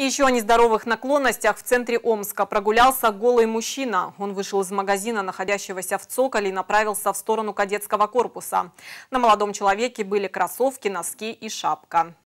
И еще о нездоровых наклонностях в центре Омска прогулялся голый мужчина. Он вышел из магазина, находящегося в Цоколе, и направился в сторону кадетского корпуса. На молодом человеке были кроссовки, носки и шапка.